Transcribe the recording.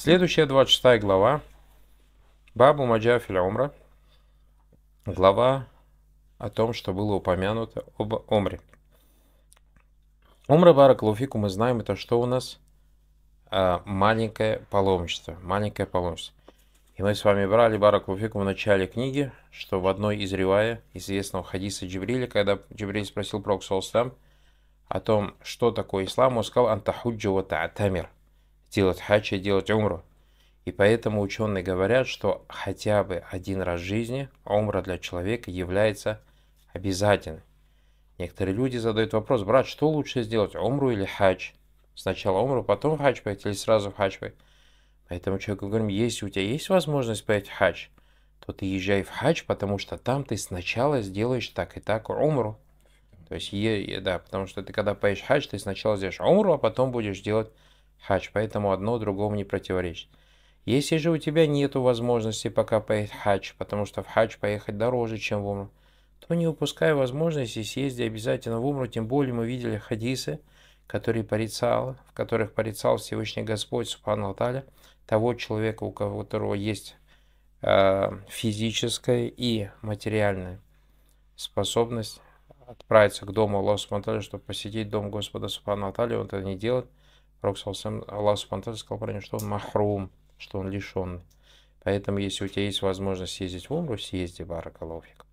Следующая 26 глава. Бабу Маджафиля Умра. Глава о том, что было упомянуто об Омре. Умра Луфику мы знаем, это что у нас? А, маленькое паломничество. Маленькое паломничество. И мы с вами брали Барак Луфику в начале книги, что в одной из ривая известного хадиса Джибриля, когда Джибриль спросил Проксолстам о том, что такое ислам, он сказал «Антахуджу ва та'атамир» делать хача и делать умру. И поэтому ученые говорят, что хотя бы один раз в жизни умра для человека является обязательным. Некоторые люди задают вопрос, брат, что лучше сделать, умру или хадж? Сначала умру, потом в пойти или сразу в пойти? Поэтому человеку говорим, если у тебя есть возможность пойти в хадж, то ты езжай в хадж, потому что там ты сначала сделаешь так и так умру. То есть, е, е, да, потому что ты когда поешь хадж, ты сначала сделаешь умру, а потом будешь делать хадж, поэтому одно другому не противоречит. Если же у тебя нет возможности пока поехать хадж, потому что в хадж поехать дороже, чем в умру, то не упускай возможности съезди обязательно в умру, тем более мы видели хадисы, которые порицал, в которых порицал Всевышний Господь Субхану Аталя, того человека, у которого есть э, физическая и материальная способность отправиться к дому Аллаха Субхану чтобы посетить дом Господа Субхану Аталя, он это не делает – Пророк сам Аллах Субхану сказал про него, что он махрум, что он лишенный. Поэтому, если у тебя есть возможность съездить в Умру, съезди, Баракалуфик.